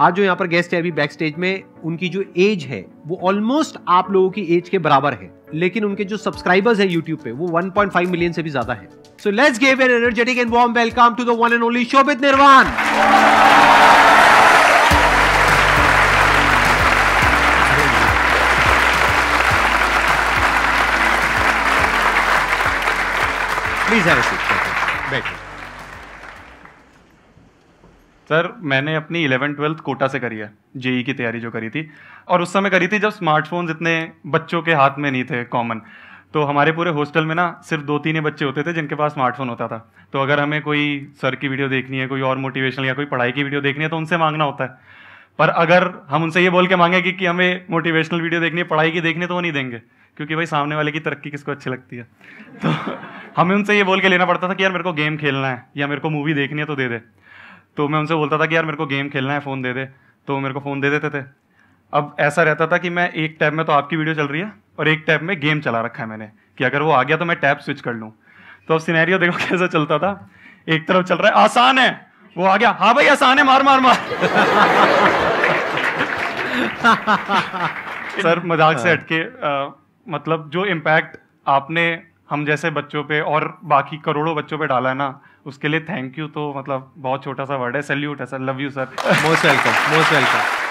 आज जो यहाँ पर गेस्ट है अभी बैक स्टेज में उनकी जो एज है वो ऑलमोस्ट आप लोगों की एज के बराबर है लेकिन उनके जो सब्सक्राइबर्स है यूट्यूब पे वो 1.5 मिलियन से भी ज्यादा है so let's give an energetic and warm welcome to the one and only Shobhit Nirwan please have a seat sir मैंने अपनी इलेवन ट्वेल्थ कोटा से करी है जेई की तैयारी जो करी थी और उस समय करी थी जब स्मार्टफोन्स इतने बच्चों के हाथ में नहीं थे कॉमन तो हमारे पूरे हॉस्टल में ना सिर्फ दो तीन ही बच्चे होते थे जिनके पास स्मार्टफोन होता था तो अगर हमें कोई सर की वीडियो देखनी है कोई और मोटिवेशनल या कोई पढ़ाई की वीडियो देखनी है तो उनसे मांगना होता है पर अगर हम उनसे ये बोल के मांगे कि, कि हमें मोटिवेशनल वीडियो देखनी है पढ़ाई की देखनी है तो वो नहीं देंगे क्योंकि भाई सामने वाले की तरक्की किसको अच्छी लगती है तो हमें उनसे ये बोल के लेना पड़ता था कि यार मेरे को गेम खेलना है या मेरे को मूवी देखनी है तो दे दे तो मैं उनसे बोलता था कि यार मेरे को गेम खेलना है फ़ोन दे दे तो मेरे को फ़ोन दे देते थे अब ऐसा रहता था कि मैं एक टैब में तो आपकी वीडियो चल रही है और एक टैब में गेम चला रखा है मैंने कि अगर वो आ गया तो मैं टैब स्विच कर लूँ तो अब सिनेरियो देखो कैसा चलता था एक तरफ चल रहा है आसान है वो आ गया हाँ भाई आसान है मार मार मार सर मजाक से हाँ। हटके मतलब जो इम्पैक्ट आपने हम जैसे बच्चों पे और बाकी करोड़ों बच्चों पे डाला है ना उसके लिए थैंक यू तो मतलब बहुत छोटा सा वर्ड है सल्यूट है sir love you sir most welcome most welcome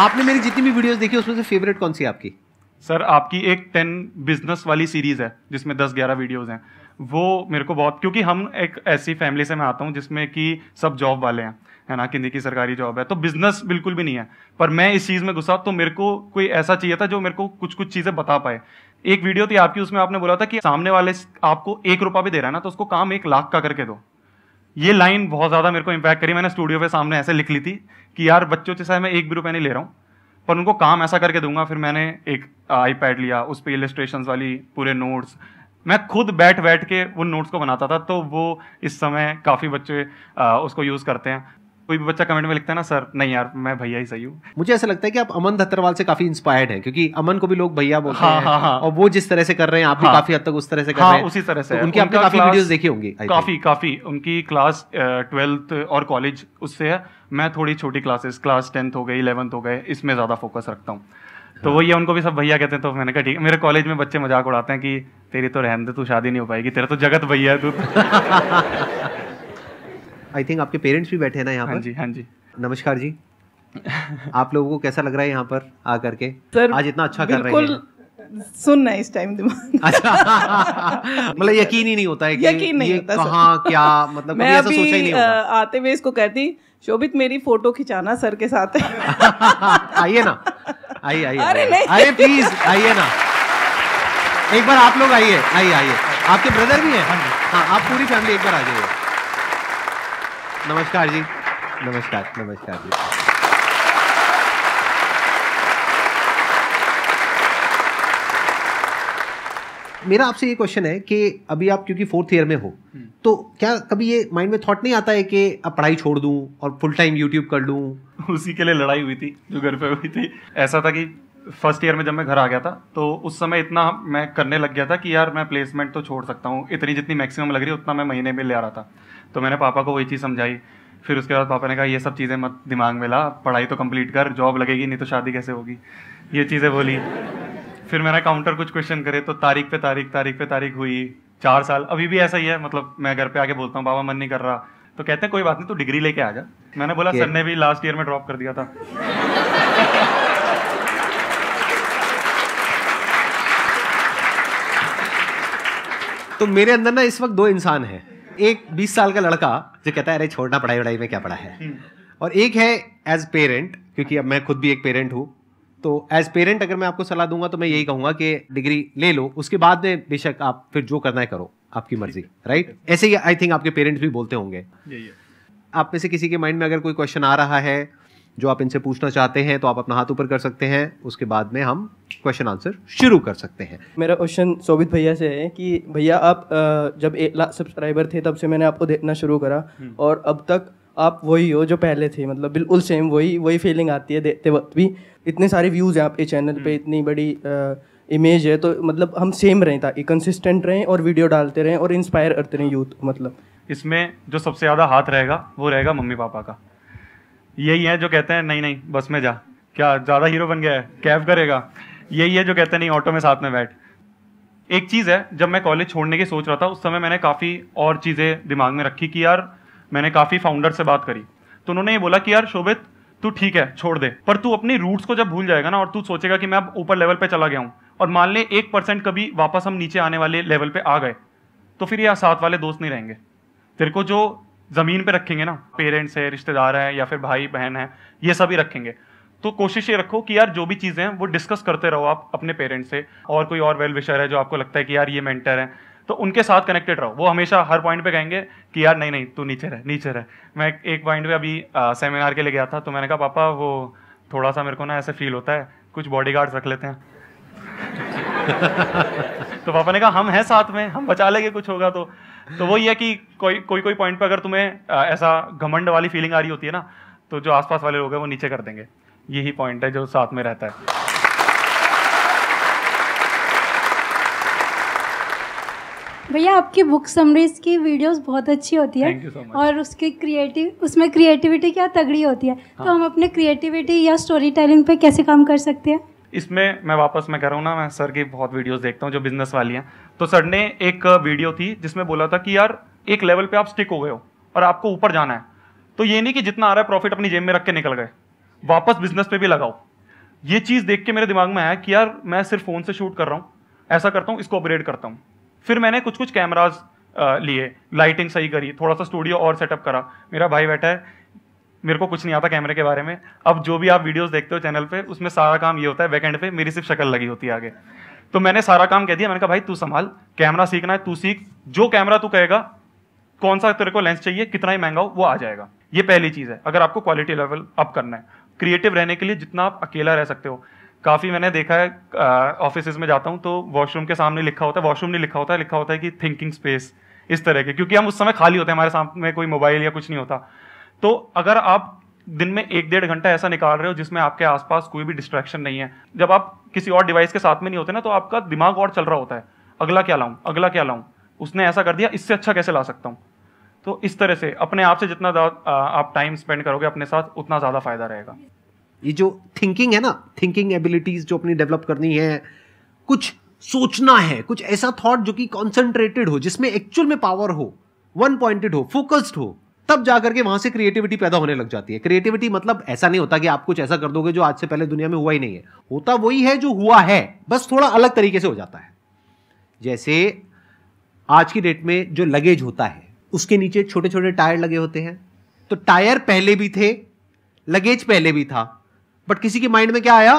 आपने मेरी जितनी भी वीडियोस देखी उसमें से फेवरेट कौन सी आपकी सर आपकी एक टेन बिजनेस वाली सीरीज़ है जिसमें दस ग्यारह वीडियोज़ हैं वो मेरे को बहुत क्योंकि हम एक ऐसी फैमिली से मैं आता हूँ जिसमें कि सब जॉब वाले हैं है ना किन्हीं की सरकारी जॉब है तो बिजनेस बिल्कुल भी नहीं है पर मैं इस चीज़ में घुसा तो मेरे को कोई ऐसा चाहिए था जो मेरे को कुछ कुछ चीज़ें बता पाए एक वीडियो थी आपकी उसमें आपने बोला था कि सामने वाले आपको एक रुपया भी दे रहा है ना तो उसको काम एक लाख का करके दो ये लाइन बहुत ज़्यादा मेरे को इम्पैक्ट करी मैंने स्टूडियो पे सामने ऐसे लिख ली थी कि यार बच्चों से शायद मैं एक भी रुपया नहीं ले रहा हूँ पर उनको काम ऐसा करके दूंगा फिर मैंने एक आईपैड लिया उस पर इलेस्ट्रेशन वाली पूरे नोट्स मैं खुद बैठ बैठ के उन नोट्स को बनाता था तो वो इस समय काफ़ी बच्चे उसको यूज़ करते हैं कोई भी बच्चा कमेंट में लिखता है ना सर नहीं यार मैं भैया ही सही हूँ मुझे ऐसा लगता है कि आप अमन धत्तरवाल से काफी इंस्पायर्ड हैं क्योंकि अमन को भी लोग भैया बोलते हाँ, हैं हाँ, हाँ, और वो जिस तरह से कर रहे हैं आप भी हाँ। काफी हद तक उस तरह से कर हाँ, रहे हैं उसी तरह से तो उनकी आपने काफी वीडियोस देखी होंगी काफी काफी उनकी क्लास ट्वेल्थ और कॉलेज उससे है मैं थोड़ी छोटी क्लासेस क्लास टेंथ हो गई इलेवंथ हो गए इसमें ज़्यादा फोकस रखता हूँ तो वही उनको भी सब भैया कहते हैं तो मैंने कहा ठीक है मेरे कॉलेज में बच्चे मजाक उड़ाते हैं कि तेरी तो रहम दे तू शादी नहीं हो पाएगी तेरा तो जगत भैया है तू आई थिंक आपके पेरेंट्स भी बैठे हैं ना यहाँ हाँ पर जी हाँ जी नमस्कार जी आप लोगों को कैसा लग रहा है यहाँ पर आ करके सर आज इतना अच्छा कर रहे हैं सुनना इस टाइम दिमाग अच्छा मतलब यकीन ही नहीं होता है कि यकीन नहीं होता कहां, क्या मतलब मैं ऐसा सोचा ही नहीं होता आते हुए इसको कहती शोभित मेरी फोटो खिंचाना सर के साथ आइए ना आइए आइए अरे नहीं अरे प्लीज आइए ना एक बार आप लोग आइए आइए आइए आपके ब्रदर भी हैं हाँ, हाँ आप पूरी फैमिली एक बार आ जाइए नमस्कार जी नमस्कार नमस्कार जी मेरा आपसे ये क्वेश्चन है कि अभी आप क्योंकि फोर्थ ईयर में हो हम्म। तो क्या कभी ये माइंड में थॉट नहीं आता है कि अब पढ़ाई छोड़ दूं और फुल टाइम यूट्यूब कर लूं उसी के लिए लड़ाई हुई थी जो घर पे हुई थी ऐसा था कि फर्स्ट ईयर में जब मैं घर आ गया था तो उस समय इतना मैं करने लग गया था कि यार मैं प्लेसमेंट तो छोड़ सकता हूँ इतनी जितनी मैक्सिमम लग रही है उतना मैं महीने में ले आ रहा था तो मैंने पापा को वही चीज़ समझाई फिर उसके बाद पापा ने कहा ये सब चीज़ें मत दिमाग में ला पढ़ाई तो कंप्लीट कर जॉब लगेगी नहीं तो शादी कैसे होगी ये चीज़ें बोली फिर मैंने काउंटर कुछ क्वेश्चन करे तो तारीख पे तारीख तारीख पे तारीख हुई चार साल अभी भी ऐसा ही है मतलब मैं घर पे आके बोलता हूँ बाबा मन नहीं कर रहा तो कहते हैं कोई बात नहीं तो डिग्री लेके आ जा मैंने बोला सर ने भी लास्ट ईयर में ड्रॉप कर दिया था तो मेरे अंदर ना इस वक्त दो इंसान है एक बीस साल का लड़का जो कहता है अरे छोड़ना पढ़ाई वढ़ाई में क्या पढ़ा है हम्म। और एक है एज पेरेंट क्योंकि अब मैं खुद भी एक पेरेंट हूँ तो एज पेरेंट अगर मैं आपको सलाह दूंगा तो मैं यही कहूंगा कि डिग्री ले लो उसके बाद में बेशक आप फिर जो करना है करो आपकी मर्जी राइट ऐसे ही आई थिंक आपके पेरेंट्स भी बोलते होंगे आप में से किसी के माइंड में अगर कोई क्वेश्चन आ रहा है जो आप इनसे पूछना चाहते हैं तो आप अपना हाथ ऊपर कर सकते हैं उसके बाद में हम क्वेश्चन आंसर शुरू कर सकते हैं मेरा क्वेश्चन शोभित भैया से है कि भैया आप जब एक लाख सब्सक्राइबर थे तब से मैंने आपको देखना शुरू करा हम्म। और अब तक आप वही हो जो पहले थे मतलब बिल्कुल सेम वही वही फीलिंग आती है देखते वक्त भी इतने सारे व्यूज़ हैं आपके चैनल पे हम्म। इतनी बड़ी इमेज है तो मतलब हम सेम रहें ताकि कंसिस्टेंट रहें और वीडियो डालते रहें और इंस्पायर करते रहें यूथ मतलब इसमें जो सबसे ज़्यादा हाथ रहेगा वो रहेगा मम्मी पापा का यही है जो कहते हैं नहीं नहीं बस में जा क्या ज़्यादा हीरो बन गया है कैब करेगा यही है जो कहते नहीं ऑटो में साथ में बैठ एक चीज़ है जब मैं कॉलेज छोड़ने की सोच रहा था उस समय मैंने काफ़ी और चीज़ें दिमाग में रखी कि यार मैंने काफ़ी फाउंडर से बात करी तो उन्होंने ये बोला कि यार शोभित तू ठीक है छोड़ दे पर तू अपनी रूट्स को जब भूल जाएगा ना और तू सोचेगा कि मैं अब ऊपर लेवल पे चला गया हूँ और मान ले एक परसेंट कभी वापस हम नीचे आने वाले लेवल पे आ गए तो फिर ये साथ वाले दोस्त नहीं रहेंगे तेरे को जो ज़मीन पे रखेंगे ना पेरेंट्स है रिश्तेदार हैं या फिर भाई बहन है ये सभी रखेंगे तो कोशिश ये रखो कि यार जो भी चीज़ें हैं वो डिस्कस करते रहो आप अपने पेरेंट्स से और कोई और वेल विशर है जो आपको लगता है कि यार ये मेंटर है तो उनके साथ कनेक्टेड रहो वो हमेशा हर पॉइंट पे कहेंगे कि यार नहीं नहीं तू नीचे रह नीचे रह मैं एक पॉइंट पे अभी आ, सेमिनार के लिए गया था तो मैंने कहा पापा वो थोड़ा सा मेरे को ना ऐसे फील होता है कुछ बॉडी रख लेते हैं तो पापा ने कहा हम हैं साथ में हम बचा लेंगे कुछ होगा तो तो वो ये है कि कोई कोई कोई पॉइंट पर अगर तुम्हें ऐसा घमंड वाली फीलिंग आ रही होती है ना तो जो आसपास वाले लोग हैं वो नीचे कर देंगे यही पॉइंट है जो साथ में रहता है भैया आपकी बुक समरीज की वीडियोस बहुत अच्छी होती है so और उसकी क्रिएटिव उसमें क्रिएटिविटी क्या तगड़ी होती है तो हाँ. तो हम अपने क्रिएटिविटी या स्टोरी टेलिंग पे कैसे काम कर सकते हैं इसमें मैं वापस मैं कह रहा हूँ ना मैं सर की बहुत वीडियोस देखता हूँ जो बिजनेस वाली हैं तो सर ने एक वीडियो थी जिसमें बोला था कि यार एक लेवल पे आप स्टिक हो गए हो और आपको ऊपर जाना है तो ये नहीं कि जितना आ रहा है प्रॉफिट अपनी जेब में रख के निकल गए वापस बिजनेस पे भी लगाओ ये चीज़ देख के मेरे दिमाग में आया कि यार मैं सिर्फ फ़ोन से शूट कर रहा हूँ ऐसा करता हूँ इसको अपग्रेड करता हूँ फिर मैंने कुछ कुछ कैमराज लिए लाइटिंग सही करी थोड़ा सा स्टूडियो और सेटअप करा मेरा भाई बैठा है मेरे को कुछ नहीं आता कैमरे के बारे में अब जो भी आप वीडियोस देखते हो चैनल पे उसमें सारा काम ये होता है वैकेंड पे मेरी सिर्फ शक्ल लगी होती है आगे तो मैंने सारा काम कह दिया मैंने कहा भाई तू संभाल कैमरा सीखना है तू सीख जो कैमरा तू कहेगा कौन सा तेरे को लेंस चाहिए कितना ही महंगा हो वो आ जाएगा ये पहली चीज़ है अगर आपको क्वालिटी लेवल अप करना है क्रिएटिव रहने के लिए जितना आप अकेला रह सकते हो काफ़ी मैंने देखा है ऑफिस में जाता हूँ तो वॉशरूम के सामने लिखा होता है वॉशरूम नहीं लिखा होता है लिखा होता है कि थिंकिंग स्पेस इस तरह के क्योंकि हम उस समय खाली होते हैं हमारे सामने कोई मोबाइल या कुछ नहीं होता तो अगर आप दिन में एक डेढ़ घंटा ऐसा निकाल रहे हो जिसमें आपके आसपास कोई भी डिस्ट्रैक्शन नहीं है जब आप किसी और डिवाइस के साथ में नहीं होते ना तो आपका दिमाग और चल रहा होता है अगला क्या लाऊं अगला क्या लाऊं उसने ऐसा कर दिया इससे अच्छा कैसे ला सकता हूँ तो इस तरह से अपने आप से जितना आ, आप टाइम स्पेंड करोगे अपने साथ उतना ज़्यादा फायदा रहेगा ये जो थिंकिंग है ना थिंकिंग एबिलिटीज जो अपनी डेवलप करनी है कुछ सोचना है कुछ ऐसा थॉट जो कि कॉन्सेंट्रेटेड हो जिसमें एक्चुअल में पावर हो वन पॉइंटेड हो फोकस्ड हो तब जा करके वहां से क्रिएटिविटी पैदा होने लग जाती है क्रिएटिविटी मतलब ऐसा नहीं होता कि आप कुछ ऐसा कर दोगे जो आज से पहले दुनिया में हुआ ही नहीं है होता वही है जो हुआ है बस थोड़ा अलग तरीके से हो जाता है जैसे आज की डेट में जो लगेज होता है उसके नीचे छोटे छोटे टायर लगे होते हैं तो टायर पहले भी थे लगेज पहले भी था बट किसी के माइंड में क्या आया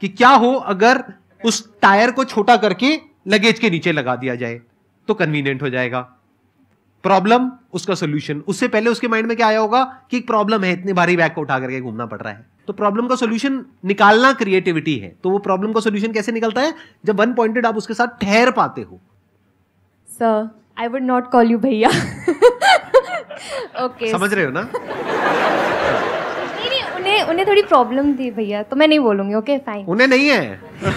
कि क्या हो अगर उस टायर को छोटा करके लगेज के नीचे लगा दिया जाए तो कन्वीनियंट हो जाएगा प्रॉब्लम उसका सोल्यूशन उससे पहले उसके माइंड में क्या आया होगा कि एक प्रॉब्लम है इतने भारी बैग को उठा करके घूमना पड़ रहा है तो प्रॉब्लम का सोल्यूशन निकालना क्रिएटिविटी है तो वो प्रॉब्लम का सोल्यूशन कैसे निकलता है जब वन पॉइंटेड आप उसके साथ ठहर पाते हो sir I would not call you भैया ओके समझ रहे हो ना उन्हें उन्हें थोड़ी प्रॉब्लम थी भैया तो मैं नहीं बोलूंगी ओके फाइन उन्हें नहीं है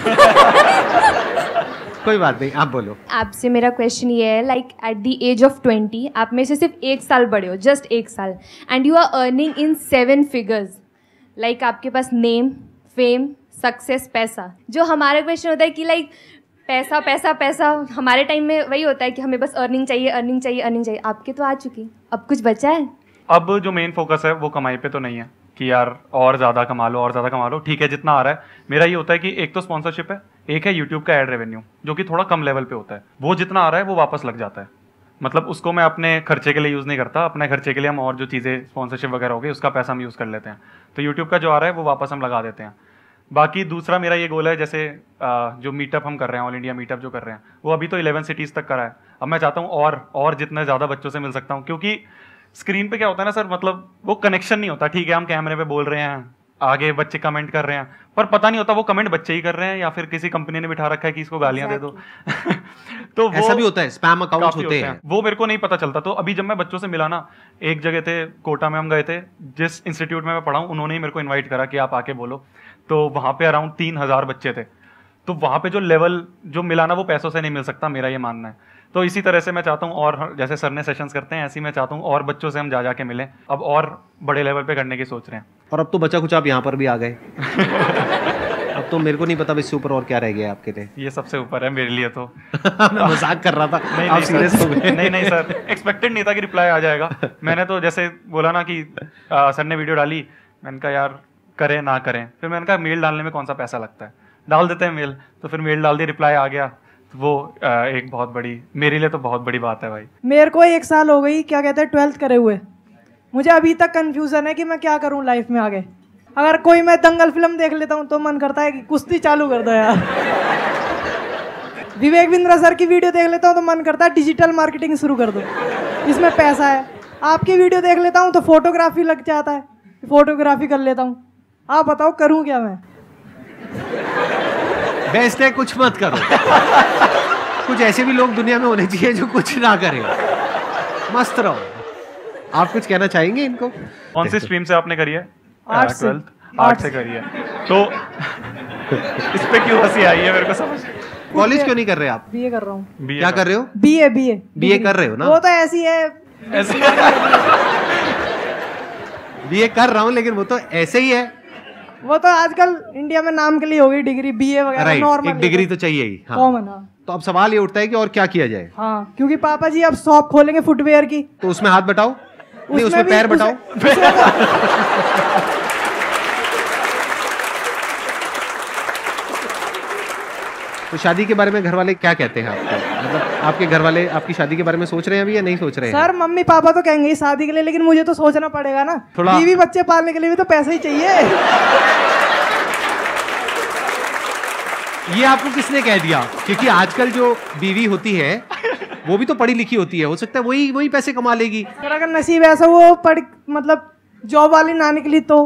कोई बात नहीं आप बोलो आपसे मेरा क्वेश्चन ये है like at the age of twenty आप में से सिर्फ एक साल बड़े हो जस्ट एक साल and you are earning in seven figures like आपके पास नेम फेम सक्सेस पैसा जो हमारा क्वेश्चन होता है कि लाइक पैसा पैसा पैसा हमारे टाइम में वही होता है कि हमें बस अर्निंग चाहिए अर्निंग चाहिए अर्निंग चाहिए आपके तो आ चुकी अब कुछ बचा है अब जो मेन फोकस है वो कमाई पे तो नहीं है कि यार और ज़्यादा कमा लो और ज़्यादा कमा लो ठीक है जितना आ रहा है मेरा ये होता है कि एक तो स्पॉन्सरशिप है एक है यूट्यूब का एड रेवेन्यू जो कि थोड़ा कम लेवल पे होता है वो जितना आ रहा है वो वापस लग जाता है मतलब उसको मैं अपने खर्चे के लिए यूज़ नहीं करता अपने खर्चे के लिए हम और जो चीज़ें स्पॉन्सरशिप वगैरह हो गई उसका पैसा हम यूज़ कर लेते हैं तो यूट्यूब का जो आ रहा है वो वापस हम लगा देते हैं बाकी दूसरा मेरा ये गोल है जैसे जो मीटअप हम कर रहे हैं ऑल इंडिया मीटअप जो कर रहे हैं वो अभी तो इलेवन सिटीज़ तक करा है अब मैं चाहता हूँ और और जितना ज़्यादा बच्चों से मिल सकता हूँ क्योंकि स्क्रीन पे क्या होता है ना सर मतलब वो कनेक्शन नहीं होता ठीक है हम कैमरे पे बोल रहे हैं आगे बच्चे कमेंट कर रहे हैं पर पता नहीं होता वो कमेंट बच्चे ही कर रहे हैं या फिर किसी कंपनी ने बिठा रखा है कि इसको गालियां दे दो तो वो ऐसा भी होता है स्पैम अकाउंट होते, होते हैं वो मेरे को नहीं पता चलता तो अभी जब मैं बच्चों से मिला ना एक जगह थे कोटा में हम गए थे जिस इंस्टीट्यूट में मैं पढ़ाऊँ उन्होंने ही मेरे को इन्वाइट करा कि आप आके बोलो तो वहाँ पे अराउंड तीन हजार बच्चे थे तो वहाँ पे जो लेवल जो मिला ना वो पैसों से नहीं मिल सकता मेरा ये मानना है तो इसी तरह से मैं चाहता हूँ और जैसे सर ने सेशंस करते हैं ऐसे ही मैं चाहता हूँ और बच्चों से हम जा जा मिलें अब और बड़े लेवल पे करने की सोच रहे हैं और अब तो बचा कुछ आप यहाँ पर भी आ गए अब तो मेरे को नहीं पता इससे ऊपर और क्या रह गया आपके लिए ये सबसे ऊपर है मेरे लिए तो मजाक कर रहा था नहीं आप सीरियस हो गए नहीं नहीं सर एक्सपेक्टेड नहीं था कि रिप्लाई आ जाएगा मैंने तो जैसे बोला ना कि आ, सर ने वीडियो डाली मैंने कहा यार करें ना करें फिर मैंने कहा मेल डालने में कौन सा पैसा लगता है डाल देते हैं मेल तो फिर मेल डाल दिया रिप्लाई आ गया वो एक बहुत बड़ी मेरे लिए तो बहुत बड़ी बात है भाई मेरे को एक साल हो गई क्या कहते हैं ट्वेल्थ करे हुए मुझे अभी तक कन्फ्यूज़न है कि मैं क्या करूँ लाइफ में आगे अगर कोई मैं दंगल फिल्म देख लेता हूँ तो मन करता है कि कुश्ती चालू कर दो यार विवेक बिंद्रा सर की वीडियो देख लेता हूँ तो मन करता है डिजिटल मार्केटिंग शुरू कर दो इसमें पैसा है आपकी वीडियो देख लेता हूँ तो फोटोग्राफी लग जाता है फोटोग्राफी कर लेता हूँ आप बताओ करूँ क्या मैं बेस्ट है कुछ मत करो कुछ ऐसे भी लोग दुनिया में होने चाहिए जो कुछ ना करे मस्त रहो आप कुछ कहना चाहेंगे इनको कौन सी स्ट्रीम से आपने करी है ट्वेल्थ आर्ट से करी है तो इस पे क्यों हंसी आई है मेरे को समझ कॉलेज क्यों नहीं कर रहे आप बीए कर रहा हूं हूँ क्या कर रहे हो बीए बीए बीए कर रहे हो ना वो तो ऐसी है ऐसे बीए कर रहा हूं लेकिन वो तो ऐसे ही है वो तो आजकल इंडिया में नाम के लिए होगी डिग्री बी ए वगैरह नॉर्मल एक डिग्री तो चाहिए ही हाँ। कॉमन हाँ। तो अब सवाल ये उठता है कि और क्या किया जाए हाँ क्योंकि पापा जी अब शॉप खोलेंगे फुटवेयर की तो उसमें हाथ बटाओ उसमें नहीं उसमें पैर बटाओ तो-, तो शादी के बारे में घर वाले क्या कहते हैं आपको मतलब आपके घर वाले आपकी शादी के बारे में सोच रहे हैं अभी या नहीं सोच रहे हैं सर मम्मी पापा तो कहेंगे शादी के लिए लेकिन मुझे तो सोचना पड़ेगा ना थोड़ा बीवी बच्चे पालने के लिए भी तो पैसा ही चाहिए ये आपको किसने कह दिया क्योंकि आजकल जो बीवी होती है वो भी तो पढ़ी लिखी होती है हो सकता है वही वही पैसे कमा लेगी अगर नसीब ऐसा वो पढ़ मतलब जॉब वाली ना निकली तो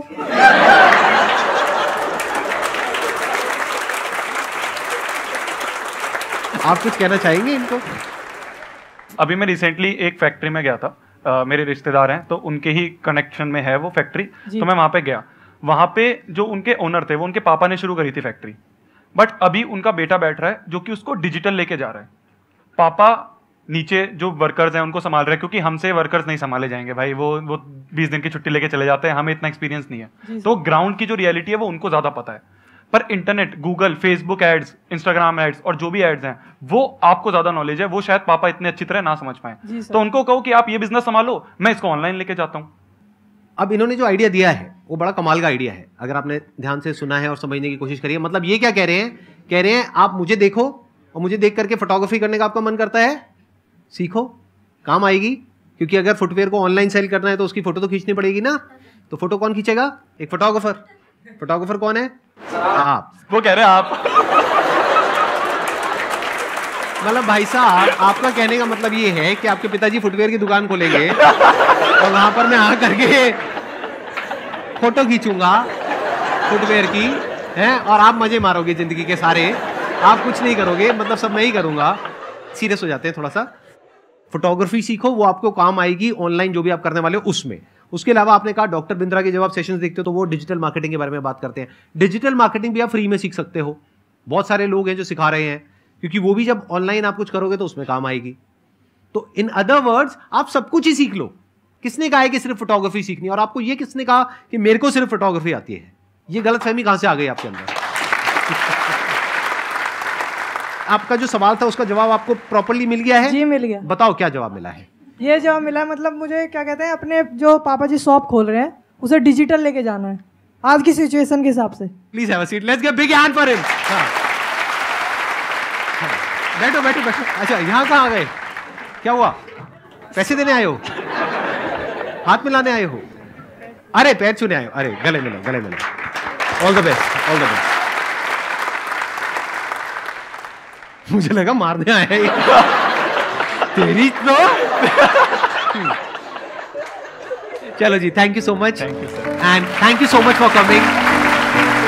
आप कुछ कहना चाहेंगे इनको अभी मैं रिसेंटली एक फैक्ट्री में गया था Uh, मेरे रिश्तेदार हैं तो उनके ही कनेक्शन में है वो फैक्ट्री तो मैं वहाँ पे गया वहाँ पे जो उनके ओनर थे वो उनके पापा ने शुरू करी थी फैक्ट्री बट अभी उनका बेटा बैठ रहा है जो कि उसको डिजिटल लेके जा रहा है पापा नीचे जो वर्कर्स हैं उनको संभाल रहे हैं क्योंकि हमसे वर्कर्स नहीं संभाले जाएंगे भाई वो वो बीस दिन की छुट्टी लेके चले जाते हैं हमें इतना एक्सपीरियंस नहीं है तो ग्राउंड की जो रियलिटी है वो उनको ज़्यादा पता है पर internet Google Facebook ads Instagram ads और जो भी एड्स हैं वो आपको ज्यादा नॉलेज है वो शायद पापा इतने अच्छी तरह ना समझ पाए तो उनको कहो कि आप ये बिजनेस संभालो मैं इसको ऑनलाइन लेके जाता हूँ अब इन्होंने जो आइडिया दिया है वो बड़ा कमाल का आइडिया है अगर आपने ध्यान से सुना है और समझने की कोशिश करिए मतलब ये क्या कह रहे हैं कह रहे हैं आप मुझे देखो और मुझे देख करके फोटोग्राफी करने का आपका मन करता है सीखो काम आएगी क्योंकि अगर फुटवेयर को ऑनलाइन सेल करना है तो उसकी फोटो तो खींचनी पड़ेगी ना तो फोटो कौन खींचेगा एक फोटोग्राफर फोटोग्राफर कौन है आप वो कह रहे हैं आप मतलब भाई साहब आपका कहने का मतलब ये है कि आपके पिताजी फुटवेयर की दुकान खोलेंगे और वहां पर मैं आकर के फोटो खींचूंगा फुटवेयर की है और आप मजे मारोगे जिंदगी के सारे आप कुछ नहीं करोगे मतलब सब मैं ही करूंगा सीरियस हो जाते हैं थोड़ा सा फोटोग्राफी सीखो वो आपको काम आएगी ऑनलाइन जो भी आप करने वाले हो उसमें उसके अलावा आपने कहा डॉक्टर बिंद्रा के जब आप सेशन देखते हो तो वो डिजिटल मार्केटिंग के बारे में बात करते हैं डिजिटल मार्केटिंग भी आप फ्री में सीख सकते हो बहुत सारे लोग हैं जो सिखा रहे हैं क्योंकि वो भी जब ऑनलाइन आप कुछ करोगे तो उसमें काम आएगी तो इन अदर वर्ड्स आप सब कुछ ही सीख लो किसने कहा है कि सिर्फ फोटोग्राफी सीखनी और आपको ये किसने कहा कि मेरे को सिर्फ फोटोग्राफी आती है ये गलत फहमी कहां से आ गई आपके अंदर आपका जो सवाल था उसका जवाब आपको प्रॉपरली मिल गया है जी मिल गया बताओ क्या जवाब मिला है ये जो मिला है मतलब मुझे क्या कहते हैं अपने जो पापा जी शॉप खोल रहे हैं उसे डिजिटल लेके जाना है आज की सिचुएशन के हिसाब से please have a seat let's get big hand for him बैठो बैठो बैठो अच्छा यहाँ कहाँ आ गए क्या हुआ पैसे देने आए हो हाथ मिलाने आए हो अरे पैर छूने आए हो अरे गले मिलो गले मिलो all the best all the best मुझे लगा मारने आए तेरी तो चलो जी thank you so much and thank you so much for coming